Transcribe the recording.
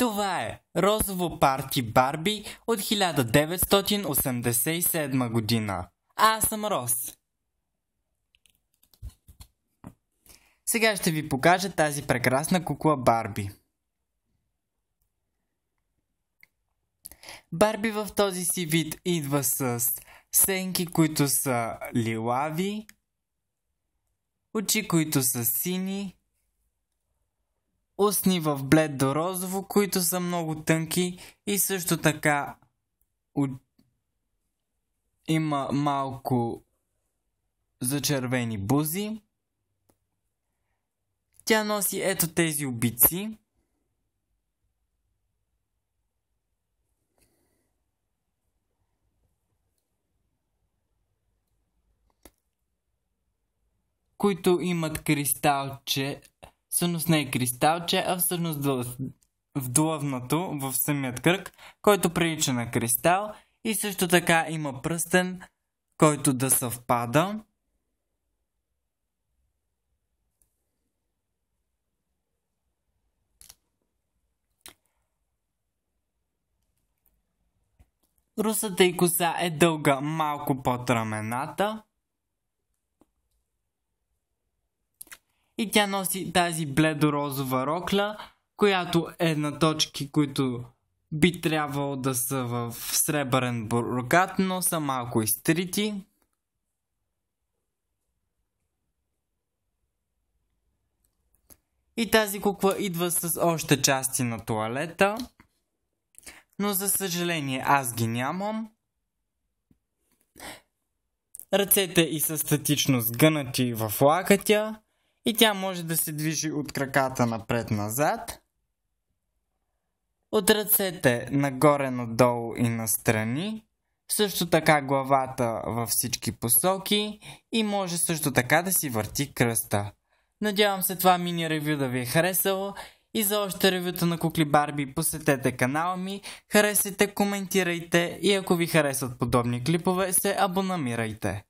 Това е Розово парти Барби от 1987 година. Аз съм Роз. Сега ще ви покажа тази прекрасна кукла Барби. Барби в този си вид идва с сенки, които са лилави, очи, които са сини, устни в блед до розово, които са много тънки и също така у... има малко зачервени бузи. Тя носи ето тези обици. които имат кристалче всъщност не е кристалче, а е всъщност вдлъвнато в самият кръг, който прилича на кристал и също така има пръстен, който да съвпада. Русата и коса е дълга малко под рамената. и тя носи тази бледо розова рокля, която е на точки, които би трябвало да са в сребърен бургат, но са малко изтрити. И тази кукла идва с още части на туалета, но за съжаление аз ги нямам. Ръцете и са статично сгънати в лакътя и тя може да се движи от краката напред-назад, от ръцете нагоре-надолу и настрани, също така главата във всички посоки и може също така да си върти кръста. Надявам се това мини ревю да ви е харесало и за още ревюта на Кукли Барби посетете канала ми, харесайте, коментирайте и ако ви харесват подобни клипове се абонамирайте.